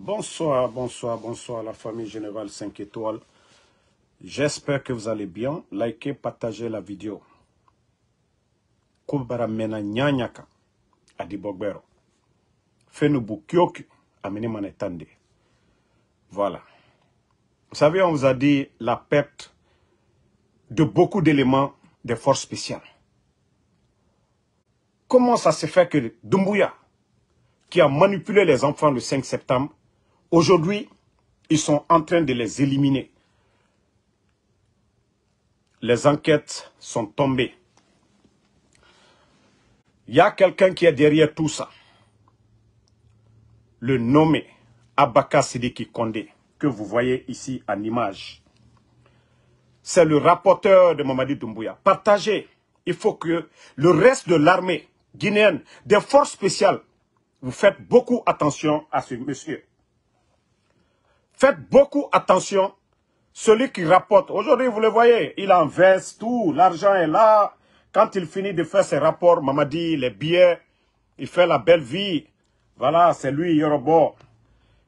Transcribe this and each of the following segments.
Bonsoir, bonsoir, bonsoir la famille Générale 5 étoiles. J'espère que vous allez bien. Likez, partagez la vidéo. mena nyanyaka. adibogbero. Amene manetande. Voilà. Vous savez, on vous a dit la perte de beaucoup d'éléments des forces spéciales. Comment ça se fait que Dumbuya, qui a manipulé les enfants le 5 septembre, Aujourd'hui, ils sont en train de les éliminer. Les enquêtes sont tombées. Il y a quelqu'un qui est derrière tout ça. Le nommé Abaka Sidiki Kondé, que vous voyez ici en image. C'est le rapporteur de Mamadi Doumbouya. Partagez. Il faut que le reste de l'armée guinéenne, des forces spéciales, vous faites beaucoup attention à ce monsieur. Faites beaucoup attention. Celui qui rapporte, aujourd'hui, vous le voyez, il en investe tout, l'argent est là. Quand il finit de faire ses rapports, dit les billets, il fait la belle vie. Voilà, c'est lui, Yorobo.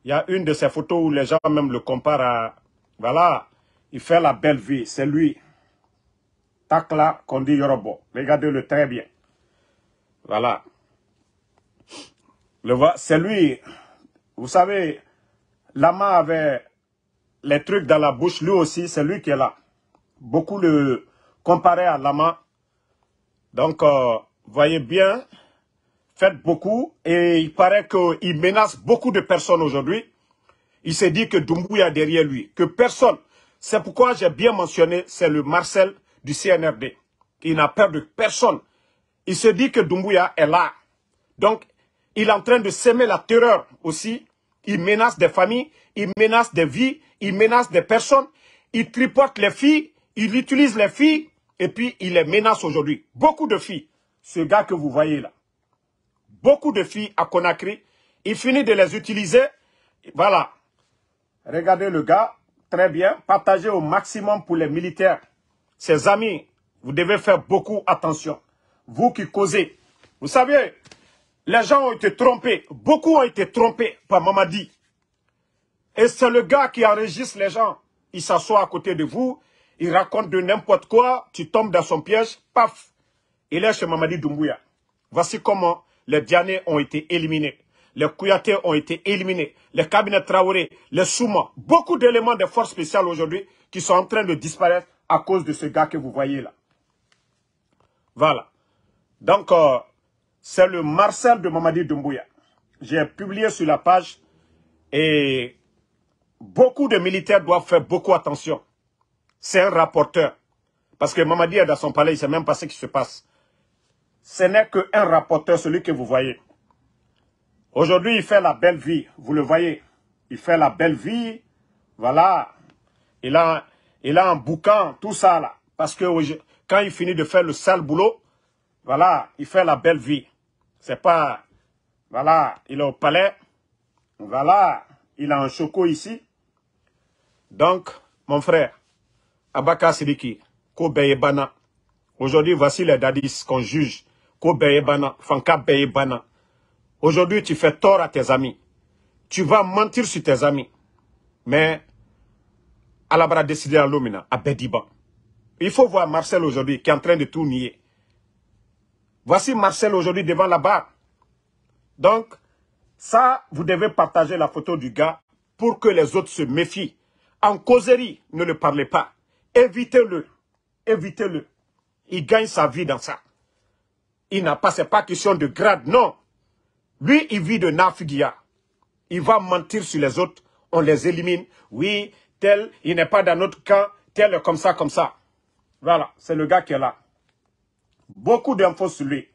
Il y a une de ses photos où les gens même le comparent à... Voilà, il fait la belle vie, c'est lui. Takla qu'on dit Yorobo. Regardez-le très bien. Voilà. C'est lui. Vous savez, Lama avait les trucs dans la bouche, lui aussi, c'est lui qui est là. Beaucoup le comparaient à Lama. Donc, euh, voyez bien, faites beaucoup. Et il paraît qu'il menace beaucoup de personnes aujourd'hui. Il s'est dit que Doumbouya est derrière lui, que personne. C'est pourquoi j'ai bien mentionné, c'est le Marcel du CNRD. Il n'a peur de personne. Il se dit que Dumbuya est là. Donc, il est en train de semer la terreur aussi il menace des familles, il menace des vies, il menace des personnes, il tripote les filles, il utilise les filles et puis il les menace aujourd'hui. Beaucoup de filles, ce gars que vous voyez là, beaucoup de filles à Conakry, il finit de les utiliser. Voilà. Regardez le gars, très bien. Partagez au maximum pour les militaires. Ses amis, vous devez faire beaucoup attention. Vous qui causez. Vous savez, les gens ont été trompés. Beaucoup ont été trompés par Mamadi. Et c'est le gars qui enregistre les gens. Il s'assoit à côté de vous. Il raconte de n'importe quoi. Tu tombes dans son piège. Paf. Il est chez Mamadi Doumbouya. Voici comment les Dianais ont été éliminés. Les Kouyaté ont été éliminés. Les cabinets Traoré, les Souma. Beaucoup d'éléments des forces spéciales aujourd'hui qui sont en train de disparaître à cause de ce gars que vous voyez là. Voilà. Donc, euh, c'est le Marcel de Mamadi Doumbouya. J'ai publié sur la page et beaucoup de militaires doivent faire beaucoup attention. C'est un rapporteur. Parce que Mamadi est dans son palais, il ne sait même pas ce qui se passe. Ce n'est qu'un rapporteur, celui que vous voyez. Aujourd'hui, il fait la belle vie, vous le voyez. Il fait la belle vie, voilà. Il a, il un boucan, tout ça là. Parce que quand il finit de faire le sale boulot, voilà, il fait la belle vie. C'est pas, voilà, il est au palais. Voilà, il a un choco ici. Donc, mon frère, Abaka Sidiki, Bana. Aujourd'hui, voici les dadis qu'on juge. Kobeyebana, Fanka Beyebana. Aujourd'hui, tu fais tort à tes amis. Tu vas mentir sur tes amis. Mais, Alabra décidé à l'Omina, à Bediba. Il faut voir Marcel aujourd'hui qui est en train de tout nier. Voici Marcel aujourd'hui devant la barre. Donc, ça, vous devez partager la photo du gars pour que les autres se méfient. En causerie, ne le parlez pas. Évitez-le. Évitez-le. Il gagne sa vie dans ça. Il n'a pas, c'est pas question de grade, non. Lui, il vit de nafugia. Il va mentir sur les autres. On les élimine. Oui, tel, il n'est pas dans notre camp. Tel, comme ça, comme ça. Voilà, c'est le gars qui est là. Beaucoup d'infos sur lui.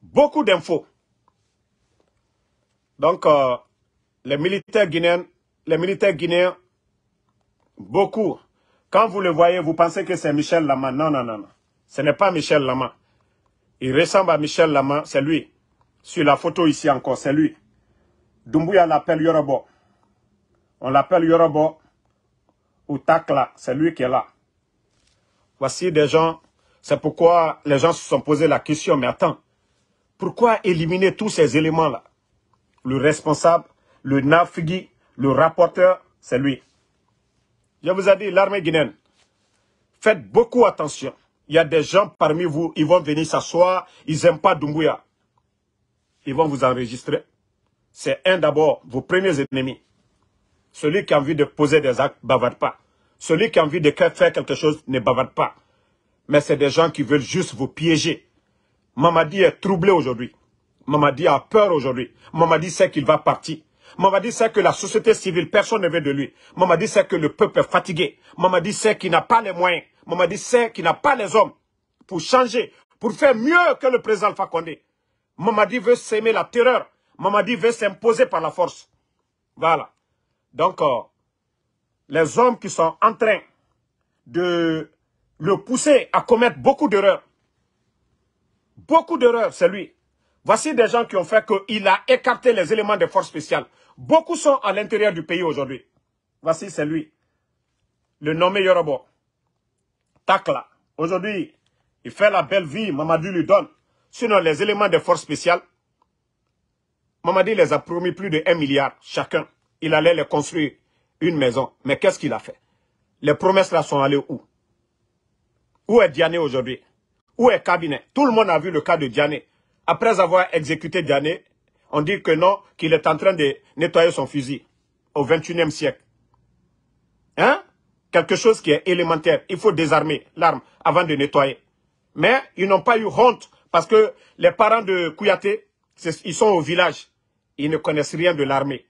Beaucoup d'infos. Donc, euh, les militaires guinéens, les militaires guinéens, beaucoup, quand vous le voyez, vous pensez que c'est Michel Lama. Non, non, non, non. Ce n'est pas Michel Lama. Il ressemble à Michel Lama, c'est lui. Sur la photo ici encore, c'est lui. Dumbuya l'appelle Yorobo. On l'appelle Yorobo ou Takla, c'est lui qui est là. Voici des gens c'est pourquoi les gens se sont posé la question, mais attends, pourquoi éliminer tous ces éléments-là Le responsable, le nafigui, le rapporteur, c'est lui. Je vous ai dit, l'armée guinéenne, faites beaucoup attention. Il y a des gens parmi vous, ils vont venir s'asseoir, ils n'aiment pas d'unguya, Ils vont vous enregistrer. C'est un d'abord, vos premiers ennemis. Celui qui a envie de poser des actes, bavarde pas. Celui qui a envie de faire quelque chose, ne bavarde pas mais c'est des gens qui veulent juste vous piéger. Mamadi est troublé aujourd'hui. Mamadi a peur aujourd'hui. Mamadi sait qu'il va partir. Mamadi sait que la société civile, personne ne veut de lui. Mamadi sait que le peuple est fatigué. Mamadi sait qu'il n'a pas les moyens. Mamadi sait qu'il n'a pas les hommes pour changer, pour faire mieux que le président Alpha Condé. Mamadi veut s'aimer la terreur. Mamadi veut s'imposer par la force. Voilà. Donc, euh, les hommes qui sont en train de le pousser à commettre beaucoup d'erreurs. Beaucoup d'erreurs, c'est lui. Voici des gens qui ont fait qu'il a écarté les éléments des forces spéciales. Beaucoup sont à l'intérieur du pays aujourd'hui. Voici, c'est lui. Le nommé Yorobo. Takla. Aujourd'hui, il fait la belle vie, Mamadou lui donne. Sinon, les éléments des forces spéciales, Mamadou les a promis plus de 1 milliard chacun. Il allait les construire une maison. Mais qu'est-ce qu'il a fait Les promesses là sont allées où où est Diané aujourd'hui Où est Cabinet Tout le monde a vu le cas de Diané. Après avoir exécuté Diané, on dit que non, qu'il est en train de nettoyer son fusil au 21e siècle. Hein Quelque chose qui est élémentaire. Il faut désarmer l'arme avant de nettoyer. Mais ils n'ont pas eu honte parce que les parents de Kouyaté, ils sont au village. Ils ne connaissent rien de l'armée.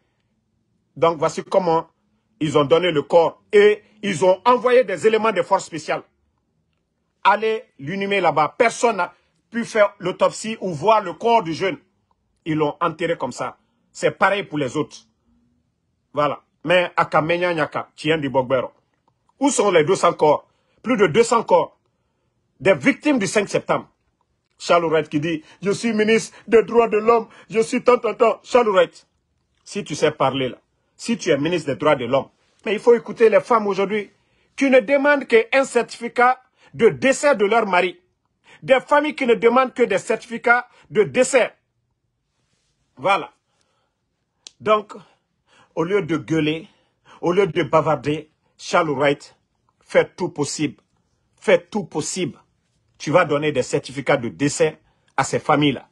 Donc voici comment ils ont donné le corps et ils ont envoyé des éléments de force spéciales aller l'inhumer là-bas. Personne n'a pu faire l'autopsie ou voir le corps du jeune. Ils l'ont enterré comme ça. C'est pareil pour les autres. Voilà. Mais Akamenya Nyaka, tiens du Bogbero. Où sont les 200 corps Plus de 200 corps. Des victimes du 5 septembre. Charles qui dit, je suis ministre des droits de l'homme, je suis tant, tant, tant. si tu sais parler là, si tu es ministre des droits de l'homme, mais il faut écouter les femmes aujourd'hui Tu ne demandes qu'un certificat de décès de leur mari. Des familles qui ne demandent que des certificats de décès. Voilà. Donc, au lieu de gueuler, au lieu de bavarder, Charles Wright, fais tout possible. Fais tout possible. Tu vas donner des certificats de décès à ces familles-là.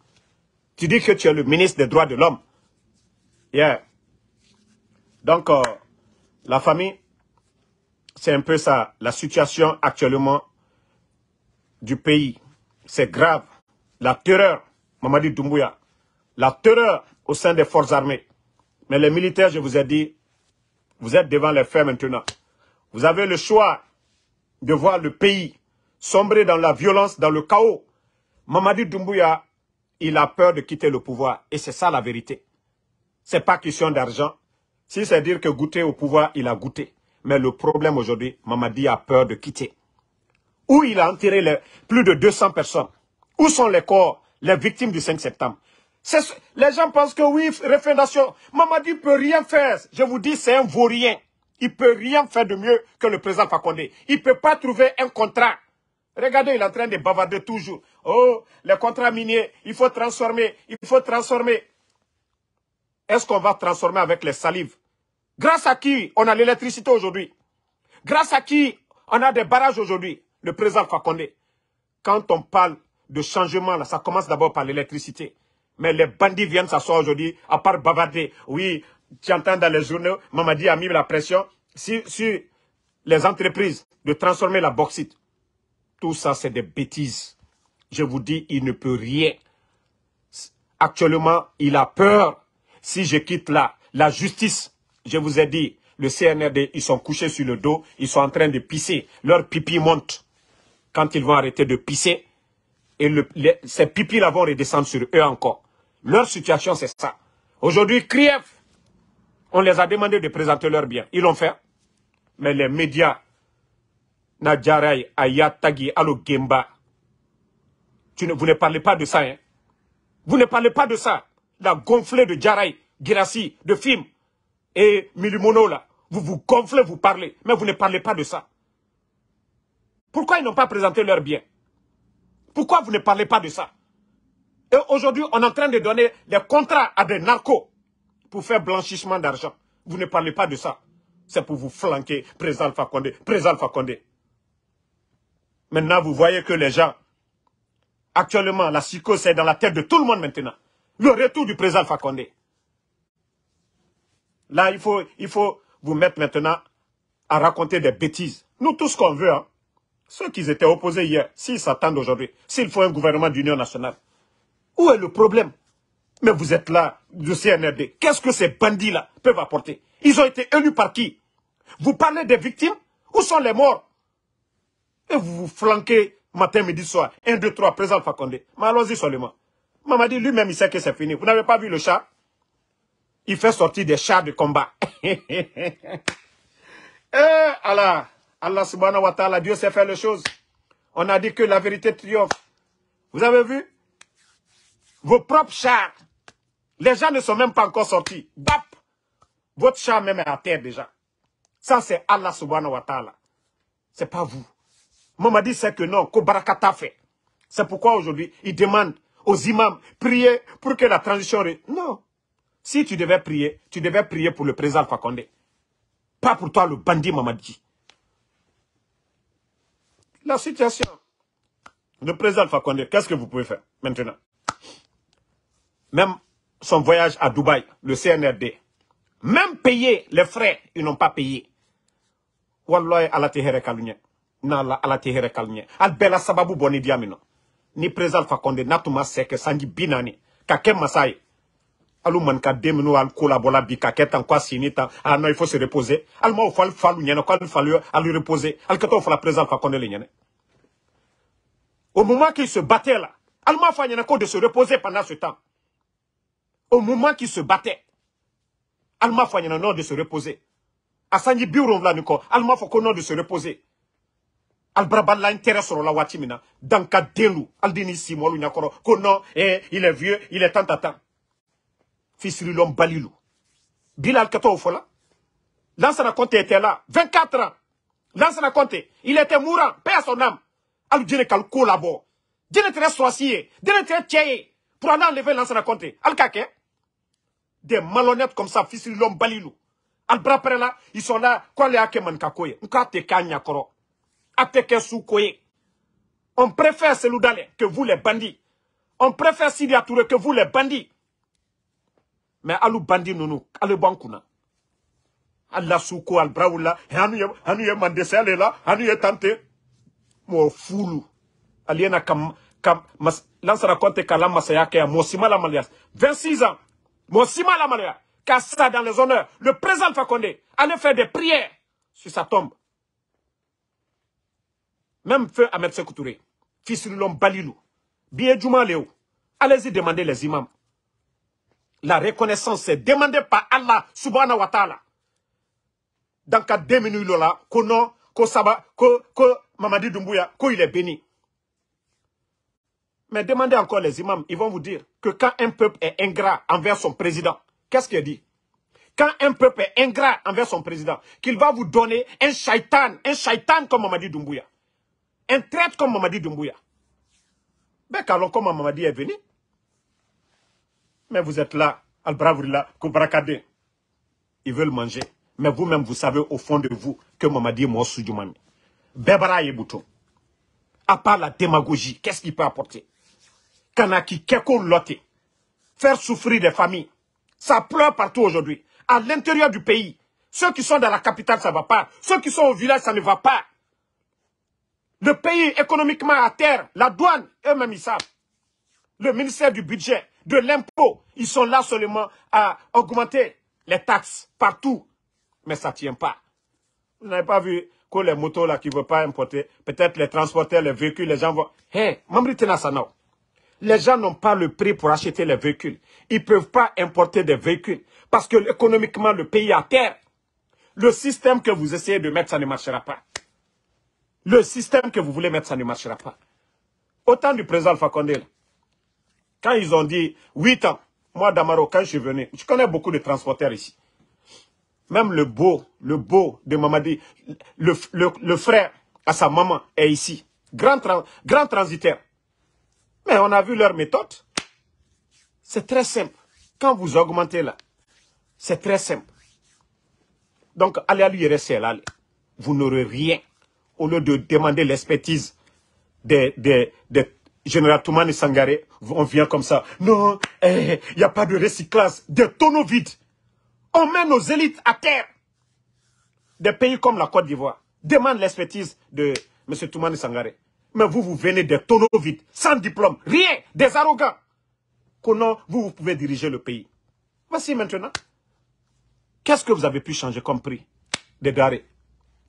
Tu dis que tu es le ministre des droits de l'homme. Yeah. Donc, euh, la famille, c'est un peu ça, la situation actuellement du pays. C'est grave. La terreur, Mamadi Doumbouya, la terreur au sein des forces armées. Mais les militaires, je vous ai dit, vous êtes devant les faits maintenant. Vous avez le choix de voir le pays sombrer dans la violence, dans le chaos. Mamadi Doumbouya, il a peur de quitter le pouvoir. Et c'est ça la vérité. C'est pas question d'argent. Si c'est dire que goûter au pouvoir, il a goûté. Mais le problème aujourd'hui, Mamadi a peur de quitter où il a enterré plus de 200 personnes. Où sont les corps, les victimes du 5 septembre Les gens pensent que oui, refondation, Mamadi peut rien faire. Je vous dis, c'est un vaurien. Il ne peut rien faire de mieux que le président Fakonde. Il ne peut pas trouver un contrat. Regardez, il est en train de bavarder toujours. Oh, les contrats miniers, il faut transformer, il faut transformer. Est-ce qu'on va transformer avec les salives Grâce à qui on a l'électricité aujourd'hui Grâce à qui on a des barrages aujourd'hui le président Fakonde, quand on parle de changement, là, ça commence d'abord par l'électricité. Mais les bandits viennent s'asseoir aujourd'hui, à part bavarder. Oui, tu entends dans les journaux, Mamadi a mis la pression sur, les entreprises de transformer la bauxite. Tout ça, c'est des bêtises. Je vous dis, il ne peut rien. Actuellement, il a peur. Si je quitte là, la justice, je vous ai dit, le CNRD, ils sont couchés sur le dos, ils sont en train de pisser. Leur pipi monte quand ils vont arrêter de pisser, et ces pipis-là vont redescendre sur eux encore. Leur situation, c'est ça. Aujourd'hui, Kriev, on les a demandé de présenter leurs biens. Ils l'ont fait. Mais les médias, Nadjaray, Ayatagi, Alo tu ne, vous ne parlez pas de ça. Hein? Vous ne parlez pas de ça. La gonflée de Djaray, Girassi, de FIM et Milimono, là. Vous vous gonflez, vous parlez. Mais vous ne parlez pas de ça. Pourquoi ils n'ont pas présenté leurs biens Pourquoi vous ne parlez pas de ça Et aujourd'hui, on est en train de donner des contrats à des narcos pour faire blanchissement d'argent. Vous ne parlez pas de ça. C'est pour vous flanquer, président Alpha Condé, président Maintenant, vous voyez que les gens, actuellement, la psychose est dans la tête de tout le monde maintenant. Le retour du président Alpha Là, il faut, il faut vous mettre maintenant à raconter des bêtises. Nous, tout ce qu'on veut, hein, ceux qui étaient opposés hier, s'ils s'attendent aujourd'hui, s'il faut un gouvernement d'union nationale, où est le problème Mais vous êtes là, du CNRD. Qu'est-ce que ces bandits-là peuvent apporter Ils ont été élus par qui Vous parlez des victimes Où sont les morts Et vous vous flanquez matin, midi, soir. 1, 2, 3, présent Fakonde. Mais allons-y seulement. dit lui-même, il sait que c'est fini. Vous n'avez pas vu le chat Il fait sortir des chats de combat. Eh, alors Allah subhanahu wa ta'ala, Dieu sait faire les choses. On a dit que la vérité triomphe. Vous avez vu Vos propres chars. Les gens ne sont même pas encore sortis. Bap Votre char même est à terre déjà. Ça, c'est Allah subhanahu wa ta'ala. C'est pas vous. Mamadi sait que non, Kobarakata fait. C'est pourquoi aujourd'hui, il demande aux imams, prier pour que la transition... Non. Si tu devais prier, tu devais prier pour le président Fakonde. Pas pour toi, le bandit Mamadi la situation. de président Fakonde, qu'est-ce que vous pouvez faire maintenant Même son voyage à Dubaï, le CNRD, même payer les frais, ils n'ont pas payé. Wallahi, ala tehere kalunye. Nala, ala tehere kalunye. Bela sababu boni diamino. Ni président Fakonde, natuma seke, sanji binani. Kakem masai alu man ka den minnu al ko labɔla bi ah, il faut se reposer ali ma o fɔ ali falu ɲɛna reposer ali la t'o au moment qu'il se battait là Alma m'a ko de se reposer pendant ce temps au moment qu'il se battait Alma m'a de se reposer a sanji bi wolonwula nin de se reposer la intérêt sur la watimina dans ka delu aldini simolu nyakoro ko non eh il est vieux il est tant à l'homme Balilou. Bilal Kato Fola. Lansana Conte était là, 24 ans. Lansana Conte, il était mourant, paix son âme. Al Djene Kalko là-bas. Djene Tere Soisier, Djene Tere Tcheye. Pour en enlever Lansana Conte. Al Des malhonnêtes comme ça, Fisirilom Balilou. Al Braprela, ils sont là, quoi les mankakoye. Kakoye. Kanya Soukoye. On préfère Seloudale que vous les bandits. On préfère Sidi que vous les bandits. Mais alu bandi ninnu alu b'an kunna alasuko albarawula anu ye anu là, la tenté, tante mɔ fulu kam, Kam. ka mas lansara Mosima la masaya kaya, ans Moussima la ma dans les honneurs le président Fakonde. Condé allait faire des prières sur sa tombe même feu Ahmed Sékou fils de l'homme Balilou Bien juma allez-y demander les imams la reconnaissance est demandée par Allah subhanahu wa ta'ala. Dans cas deux minutes là, que Mamadi Doumbouya, qu'il est béni. Mais demandez encore les imams, ils vont vous dire que quand un peuple est ingrat envers son président, qu'est-ce qu'il dit Quand un peuple est ingrat envers son président, qu'il va vous donner un shaitan, un shaitan comme Mamadi Doumbouya, un traître comme Mamadi Doumbouya. Ben, quand comme Mamadi est venu, mais vous êtes là, al qu'au Ils veulent manger. Mais vous-même, vous savez au fond de vous que Mamadi dit mort et Bouton. À part la démagogie, qu'est-ce qu'il peut apporter Kanaki, Keko Loté. Faire souffrir des familles. Ça pleure partout aujourd'hui. À l'intérieur du pays. Ceux qui sont dans la capitale, ça ne va pas. Ceux qui sont au village, ça ne va pas. Le pays économiquement à terre, la douane, eux-mêmes, ils savent. Le ministère du budget, de l'impôt. Ils sont là seulement à augmenter les taxes partout. Mais ça ne tient pas. Vous n'avez pas vu que les motos là qui ne veulent pas importer, peut-être les transporteurs, les véhicules, les gens vont... Hé, les gens n'ont pas le prix pour acheter les véhicules. Ils ne peuvent pas importer des véhicules. Parce que économiquement, le pays est à terre. Le système que vous essayez de mettre, ça ne marchera pas. Le système que vous voulez mettre, ça ne marchera pas. Autant du président Alpha quand ils ont dit 8 ans, moi Damaro, quand je venais, venu, je connais beaucoup de transporteurs ici. Même le beau, le beau de Mamadi, le, le, frère à sa maman est ici. Grand, grand transitaire. Mais on a vu leur méthode. C'est très simple. Quand vous augmentez là, c'est très simple. Donc, allez à l'URSL, là. Vous n'aurez rien. Au lieu de demander l'expertise des, des, des, général Toumani Sangaré, on vient comme ça. Non, il eh, n'y a pas de recyclage. Des tonneaux vides. On met nos élites à terre. Des pays comme la Côte d'Ivoire. demandent l'expertise de M. Toumani Sangaré. Mais vous, vous venez des tonneaux vides, sans diplôme, rien, des arrogants. Comment vous, vous pouvez diriger le pays Voici maintenant. Qu'est-ce que vous avez pu changer comme prix des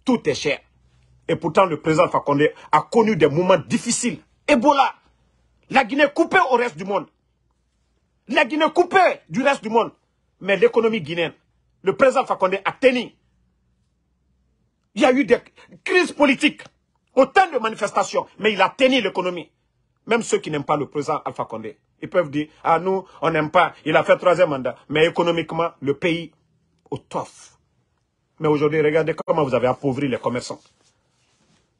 Tout est cher. Et pourtant, le président Fakonde a connu des moments difficiles. Ebola, la Guinée coupée au reste du monde. La Guinée coupée du reste du monde. Mais l'économie guinéenne, le président Condé a tenu. Il y a eu des crises politiques, autant de manifestations, mais il a tenu l'économie. Même ceux qui n'aiment pas le président Alpha Condé, ils peuvent dire, ah nous, on n'aime pas, il a fait troisième mandat. Mais économiquement, le pays au tof. Mais aujourd'hui, regardez comment vous avez appauvri les commerçants.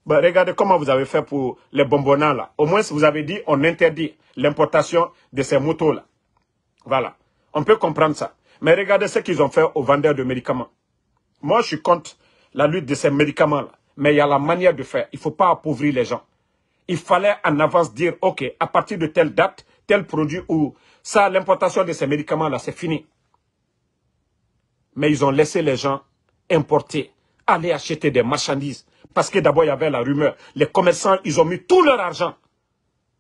Bah, regardez comment vous avez fait pour les bonbonnants là. Au moins, vous avez dit, on interdit l'importation de ces motos-là. Voilà. On peut comprendre ça. Mais regardez ce qu'ils ont fait aux vendeurs de médicaments. Moi, je suis contre la lutte de ces médicaments-là. Mais il y a la manière de faire. Il ne faut pas appauvrir les gens. Il fallait en avance dire, OK, à partir de telle date, tel produit ou ça, l'importation de ces médicaments-là, c'est fini. Mais ils ont laissé les gens importer aller acheter des marchandises. Parce que d'abord, il y avait la rumeur. Les commerçants, ils ont mis tout leur argent.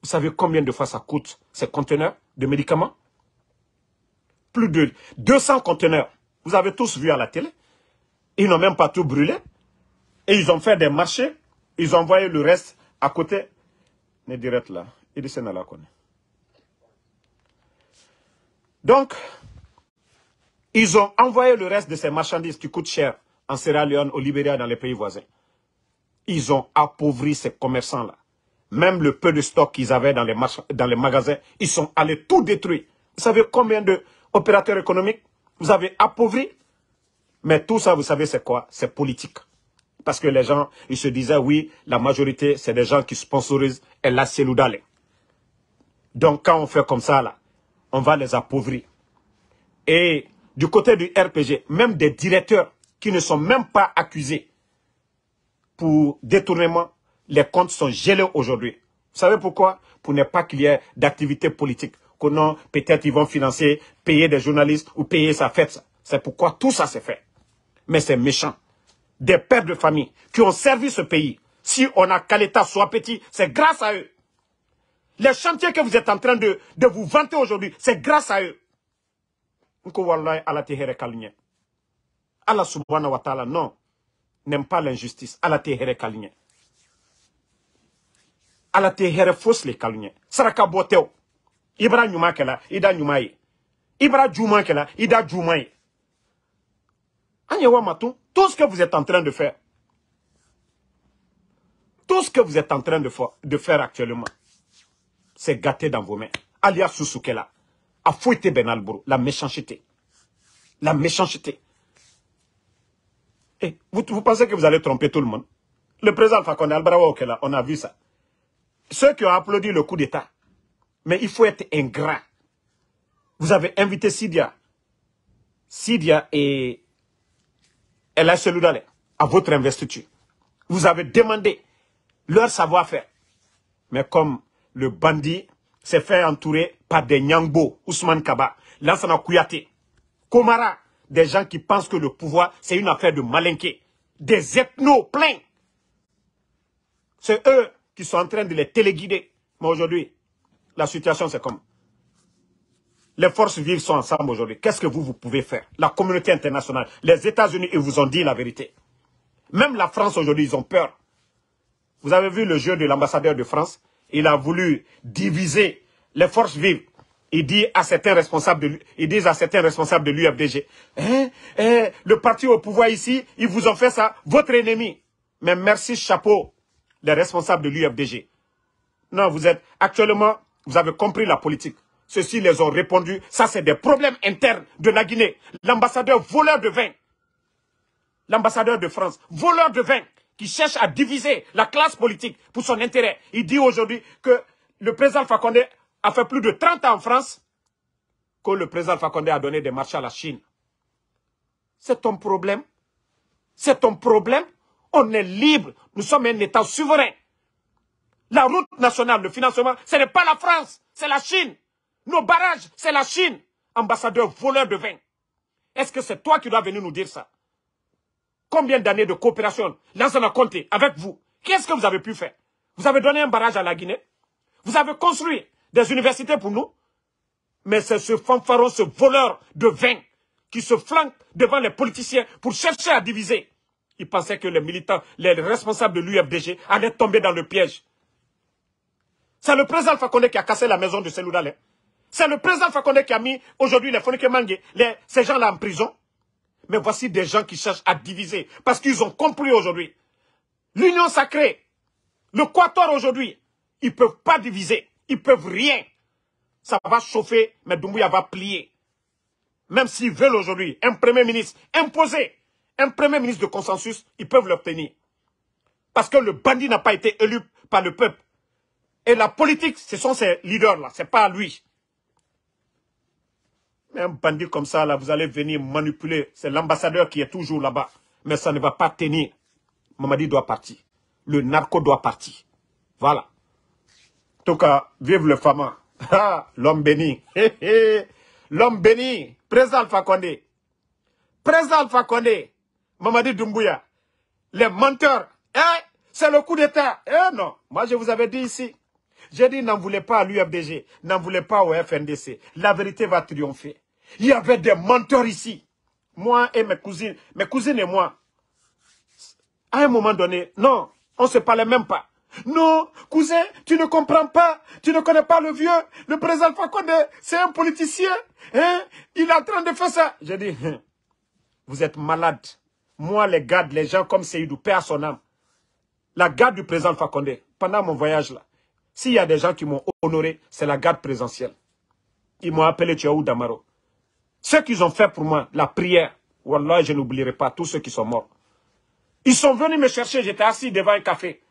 Vous savez combien de fois ça coûte, ces conteneurs de médicaments Plus de 200 conteneurs. Vous avez tous vu à la télé. Ils n'ont même pas tout brûlé. Et ils ont fait des marchés. Ils ont envoyé le reste à côté. Ne direct là. Donc, ils ont envoyé le reste de ces marchandises qui coûtent cher en Sierra Leone, au Libéria, dans les pays voisins. Ils ont appauvri ces commerçants-là. Même le peu de stock qu'ils avaient dans les, dans les magasins, ils sont allés tout détruire. Vous savez combien d'opérateurs économiques vous avez appauvri Mais tout ça, vous savez, c'est quoi C'est politique. Parce que les gens, ils se disaient, oui, la majorité, c'est des gens qui sponsorisent et cellule d'aller. Donc, quand on fait comme ça, là, on va les appauvrir. Et du côté du RPG, même des directeurs qui ne sont même pas accusés pour détournement, les comptes sont gelés aujourd'hui. Vous savez pourquoi Pour ne pas qu'il y ait d'activité politique. Que non, peut-être ils vont financer, payer des journalistes ou payer sa fête. C'est pourquoi tout ça s'est fait. Mais c'est méchant. Des pères de famille qui ont servi ce pays. Si on a qu'à l'État soit petit, c'est grâce à eux. Les chantiers que vous êtes en train de, de vous vanter aujourd'hui, c'est grâce à eux. Allah subhanahu wa ta'ala, non, n'aime pas l'injustice. Allah te here kalinye. Allah te here fausse le kalinye. Saraka boteo. Ibra nyuma kela, ida nyuma ye. Ibra kela, ida Djumaie. ye. wa matou, tout ce que vous êtes en train de faire, tout ce que vous êtes en train de, faire actuellement, c'est gâté dans vos mains. Alias Sousoukela. a fouetté Benalbourou, la méchanceté. La méchanceté. Eh, vous, pensez que vous allez tromper tout le monde Le président Fakonde Albrawa on a vu ça. Ceux qui ont applaudi le coup d'État, mais il faut être ingrat. Vous avez invité Sidia. Sidia et celui d'aller à votre investiture. Vous avez demandé leur savoir-faire. Mais comme le bandit s'est fait entourer par des Nyangbo, Ousmane Kaba, Lansana Kouyaté, Komara, des gens qui pensent que le pouvoir, c'est une affaire de malinqués. Des ethnos pleins. C'est eux qui sont en train de les téléguider. Mais aujourd'hui, la situation, c'est comme. Les forces vives sont ensemble aujourd'hui. Qu'est-ce que vous, vous pouvez faire La communauté internationale, les États-Unis, ils vous ont dit la vérité. Même la France aujourd'hui, ils ont peur. Vous avez vu le jeu de l'ambassadeur de France Il a voulu diviser les forces vives il dit à certains responsables de, ils disent à certains responsables de l'UFDG, hein, hein, le parti au pouvoir ici, ils vous ont fait ça, votre ennemi. Mais merci, chapeau, les responsables de l'UFDG. Non, vous êtes actuellement, vous avez compris la politique. Ceux-ci les ont répondu, ça c'est des problèmes internes de la Guinée. L'ambassadeur voleur de vin, l'ambassadeur de France, voleur de vin, qui cherche à diviser la classe politique pour son intérêt. Il dit aujourd'hui que le président Fakonde a fait plus de 30 ans en France que le président Fakonde a donné des marchés à la Chine. C'est ton problème. C'est ton problème. On est libre. Nous sommes un État souverain. La route nationale, de financement, ce n'est pas la France, c'est la Chine. Nos barrages, c'est la Chine. Ambassadeur voleur de vin. Est-ce que c'est toi qui dois venir nous dire ça Combien d'années de coopération l'ancien a compté avec vous. Qu'est-ce que vous avez pu faire Vous avez donné un barrage à la Guinée. Vous avez construit des universités pour nous. Mais c'est ce fanfaron, ce voleur de vin qui se flanque devant les politiciens pour chercher à diviser. Ils pensaient que les militants, les responsables de l'UFDG allaient tomber dans le piège. C'est le président Fakonde qui a cassé la maison de Seloudalé. Hein. C'est le président Fakonde qui a mis aujourd'hui les Fonike Mangue, ces gens-là en prison. Mais voici des gens qui cherchent à diviser parce qu'ils ont compris aujourd'hui. L'union sacrée, le quator aujourd'hui, ils ne peuvent pas diviser. Ils peuvent rien. Ça va chauffer, mais Doumbouya va plier. Même s'ils veulent aujourd'hui un premier ministre imposé, un premier ministre de consensus, ils peuvent l'obtenir. Parce que le bandit n'a pas été élu par le peuple. Et la politique, ce sont ses leaders-là, n'est pas lui. Mais un bandit comme ça, là, vous allez venir manipuler. C'est l'ambassadeur qui est toujours là-bas. Mais ça ne va pas tenir. Mamadi doit partir. Le narco doit partir. Voilà tout cas, vive le Fama. Ah, l'homme béni. l'homme béni. Président Fakonde. Président Fakonde. Mamadi Doumbouya. Les menteurs. Eh, c'est le coup d'État. Eh non. Moi, je vous avais dit ici. J'ai dit, n'en voulez pas à l'UFDG. N'en voulez pas au FNDC. La vérité va triompher. Il y avait des menteurs ici. Moi et mes cousines. Mes cousines et moi. À un moment donné, non. On ne se parlait même pas. Non, cousin, tu ne comprends pas, tu ne connais pas le vieux, le président Fakonde, c'est un politicien, hein. il est en train de faire ça. J'ai dit, hein, vous êtes malade. Moi, les gardes, les gens comme Seydou, paix à son âme. La garde du président Fakonde, pendant mon voyage là, s'il y a des gens qui m'ont honoré, c'est la garde présidentielle. Ils m'ont appelé où, Damaro. Ce qu'ils ont fait pour moi, la prière, Wallah, je n'oublierai pas tous ceux qui sont morts. Ils sont venus me chercher, j'étais assis devant un café.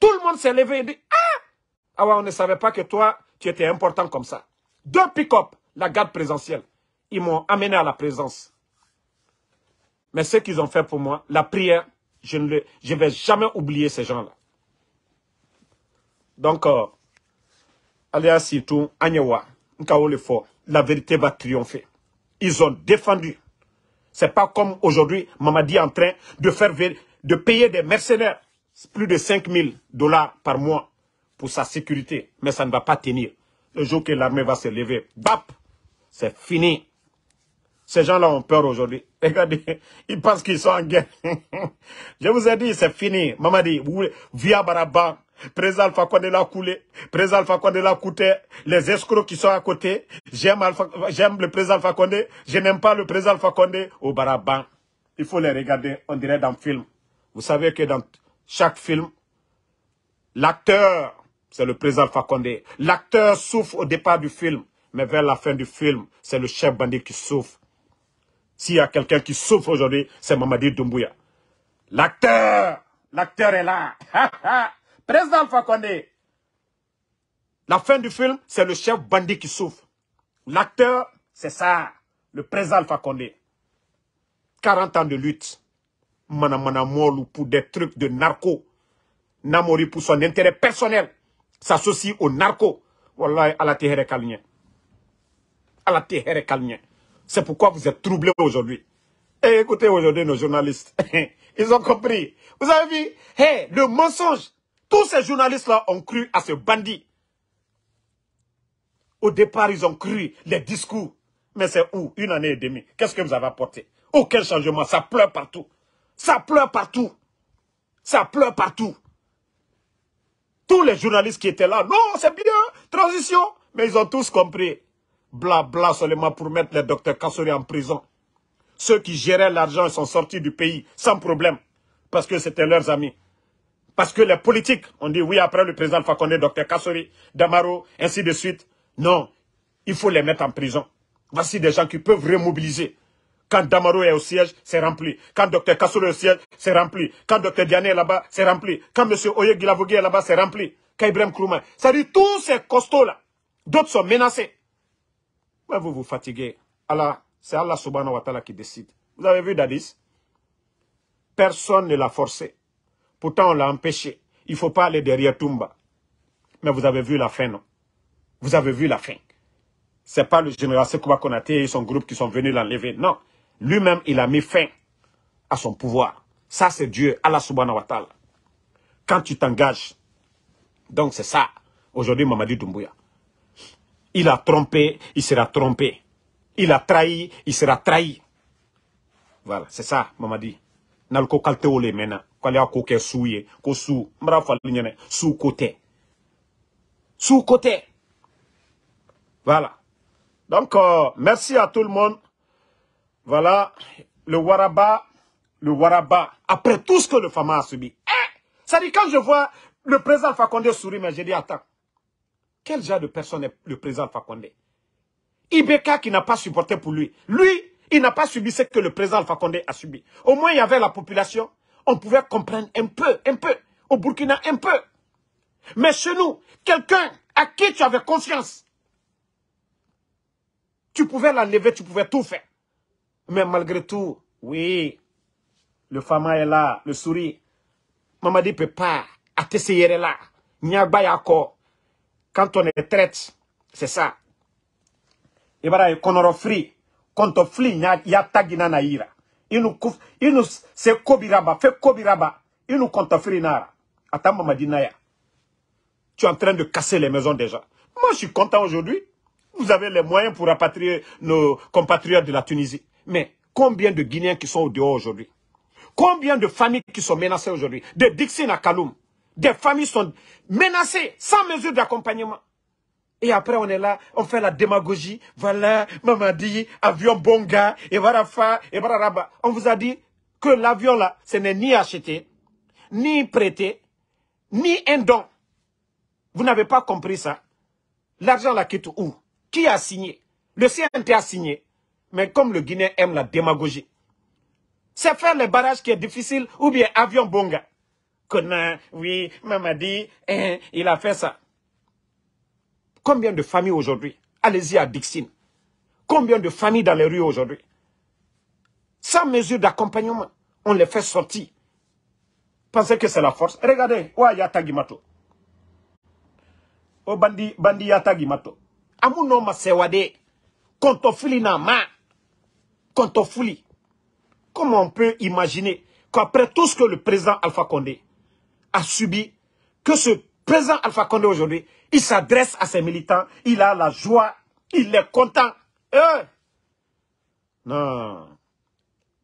Tout le monde s'est levé et dit Ah Ah on ne savait pas que toi, tu étais important comme ça. Deux pick-up, la garde présentielle. Ils m'ont amené à la présence. Mais ce qu'ils ont fait pour moi, la prière, je ne le, je vais jamais oublier ces gens-là. Donc, euh, Alias Sitou, la vérité va triompher. Ils ont défendu. C'est pas comme aujourd'hui, Mamadi est en train de faire de payer des mercenaires plus de 5 000 dollars par mois pour sa sécurité. Mais ça ne va pas tenir. Le jour que l'armée va se lever, bap, c'est fini. Ces gens-là ont peur aujourd'hui. Regardez, ils pensent qu'ils sont en guerre. Je vous ai dit, c'est fini. Maman dit, via Baraba, Président Alpha Condé l'a coulé, Président Alpha Condé l'a coûté, les escrocs qui sont à côté, j'aime le Président Alpha Condé, je n'aime pas le Président Alpha Condé, au Baraba. Il faut les regarder, on dirait dans le film. Vous savez que dans chaque film, l'acteur, c'est le président Fakonde, l'acteur souffre au départ du film, mais vers la fin du film, c'est le chef bandit qui souffre. S'il y a quelqu'un qui souffre aujourd'hui, c'est Mamadi Doumbouya. L'acteur, l'acteur est là. président Fakonde. La fin du film, c'est le chef bandit qui souffre. L'acteur, c'est ça, le président Fakonde. 40 ans de lutte. Manamana pour des trucs de narco. Namori pour son intérêt personnel s'associe au narco voilà à la terre À la terre C'est pourquoi vous êtes troublés aujourd'hui. Et eh, écoutez aujourd'hui nos journalistes. Ils ont compris. Vous avez vu eh, le mensonge. Tous ces journalistes-là ont cru à ce bandit. Au départ, ils ont cru les discours. Mais c'est où Une année et demie. Qu'est-ce que vous avez apporté Aucun changement. Ça pleure partout. Ça pleure partout. Ça pleure partout. Tous les journalistes qui étaient là, non, c'est bien, transition. Mais ils ont tous compris. Blabla bla seulement pour mettre les docteurs Kassori en prison. Ceux qui géraient l'argent sont sortis du pays sans problème. Parce que c'était leurs amis. Parce que les politiques ont dit oui après le président Fakonde, docteur Kassori, Damaro, ainsi de suite. Non, il faut les mettre en prison. Voici des gens qui peuvent remobiliser. Quand Damaro est au siège, c'est rempli. Quand Dr Kassoure est au siège, c'est rempli. Quand Dr Diane est là-bas, c'est rempli. Quand M. Oye Gilavogui est là-bas, c'est rempli. Quand Ibrahim Kourouma. C'est-à-dire, tous ces costauds-là, d'autres sont menacés. Mais vous vous fatiguez. c'est Allah subhanahu wa ta'ala qui décide. Vous avez vu Dadis Personne ne l'a forcé. Pourtant, on l'a empêché. Il ne faut pas aller derrière Toumba. Mais vous avez vu la fin, non Vous avez vu la fin. Ce n'est pas le général Sekouba Konaté et son groupe qui sont venus l'enlever. Non, lui-même, il a mis fin à son pouvoir. Ça, c'est Dieu, Allah subhanahu wa ta'ala. Quand tu t'engages, donc c'est ça, aujourd'hui Mamadi Doumbouya. Il a trompé, il sera trompé. Il a trahi, il sera trahi. Voilà, c'est ça, Mamadi. Nalko kalteole maintenant. Kalia koke souye, ko sou, mra falunyane, sou côté. Sous côté. Voilà. Donc, euh, merci à tout le monde. Voilà le Waraba, le Waraba, après tout ce que le Fama a subi. ça hein? dit, quand je vois le président Fakonde sourire, mais j'ai dit, attends, quel genre de personne est le président Fakonde Ibeka qui n'a pas supporté pour lui. Lui, il n'a pas subi ce que le président Fakonde a subi. Au moins, il y avait la population. On pouvait comprendre un peu, un peu. Au Burkina, un peu. Mais chez nous, quelqu'un à qui tu avais confiance, tu pouvais l'enlever, tu pouvais tout faire. Mais malgré tout, oui, le Fama est là, le souris. Mamadi peut pas, Atessayere là, pas Yako. Quand on est traite, c'est ça. Et voilà, Konoro Free, Konto Fli, Il nous Inu Il nous c'est kobiraba, Fais kobiraba, nous compte Free Nara. Attends, Mamadi Naya. Tu es en train de casser les maisons déjà. Moi, je suis content aujourd'hui. Vous avez les moyens pour rapatrier nos compatriotes de la Tunisie. Mais combien de Guinéens qui sont au dehors aujourd'hui Combien de familles qui sont menacées aujourd'hui De Dixine à Kaloum. Des familles sont menacées sans mesure d'accompagnement. Et après, on est là, on fait la démagogie. Voilà, maman dit, avion bonga, et varafa, et On vous a dit que l'avion là, ce n'est ni acheté, ni prêté, ni un don. Vous n'avez pas compris ça. L'argent là quitte où Qui a signé Le CNT a signé. Mais comme le Guinéen aime la démagogie, c'est faire les barrages qui est difficile ou bien avion bonga. Oui, oui, a dit. il a fait ça. Combien de familles aujourd'hui Allez-y à Dixine. Combien de familles dans les rues aujourd'hui Sans mesure d'accompagnement, on les fait sortir. Pensez que c'est la force. Regardez, ouais, Yatagimato. Oh, bandi, bandi Yatagimato. Amuno masewade. Konto na ma. Comment on peut imaginer qu'après tout ce que le président Alpha Condé a subi, que ce président Alpha Condé aujourd'hui, il s'adresse à ses militants, il a la joie, il est content. Hein? Non.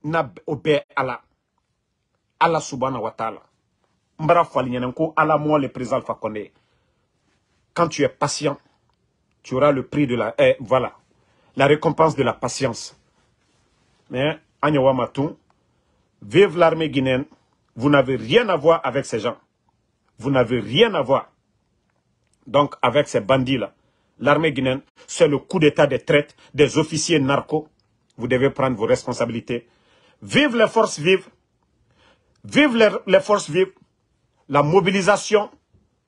Nab obé Allah. Allah subhanahu wa ta'ala. Allah moi le président Alpha Condé. Quand tu es patient, tu auras le prix de la... Eh, voilà. La récompense de la patience mais vive l'armée guinéenne, vous n'avez rien à voir avec ces gens. Vous n'avez rien à voir. Donc, avec ces bandits-là, l'armée guinéenne, c'est le coup d'état des traites, des officiers narcos. Vous devez prendre vos responsabilités. Vive les forces vives. Vive les, forces vives. La mobilisation,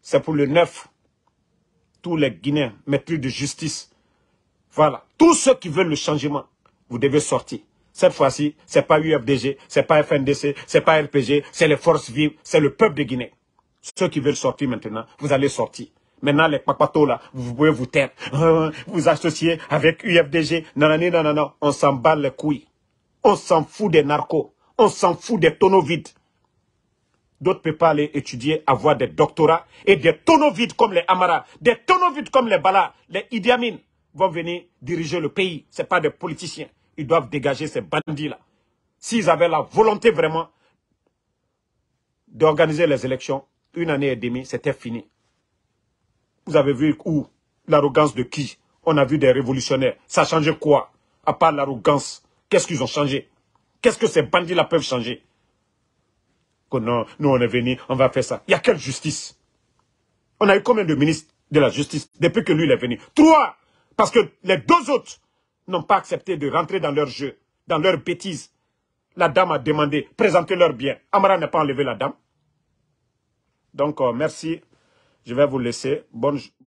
c'est pour le neuf Tous les Guinéens, plus de justice. Voilà. Tous ceux qui veulent le changement, vous devez sortir. Cette fois-ci, ce n'est pas UFDG, ce n'est pas FNDC, ce n'est pas RPG, c'est les forces vives, c'est le peuple de Guinée. Ceux qui veulent sortir maintenant, vous allez sortir. Maintenant, les papatos là, vous pouvez vous taire. Vous associer avec UFDG. Non, non, non, non, non. On s'en bat les couilles. On s'en fout des narcos. On s'en fout des tonneaux vides. D'autres peuvent pas aller étudier, avoir des doctorats et des tonneaux vides comme les Amara, des tonneaux vides comme les Bala, les Idiamines vont venir diriger le pays. Ce n'est pas des politiciens. Ils doivent dégager ces bandits-là. S'ils avaient la volonté vraiment d'organiser les élections, une année et demie, c'était fini. Vous avez vu où L'arrogance de qui On a vu des révolutionnaires. Ça a changé quoi À part l'arrogance, qu'est-ce qu'ils ont changé Qu'est-ce que ces bandits-là peuvent changer Que non, nous on est venus, on va faire ça. Il y a quelle justice On a eu combien de ministres de la justice depuis que lui il est venu Trois Parce que les deux autres n'ont pas accepté de rentrer dans leur jeu, dans leur bêtise. La dame a demandé, présentez leur bien. Amara n'a pas enlevé la dame. Donc, euh, merci. Je vais vous laisser. Bonne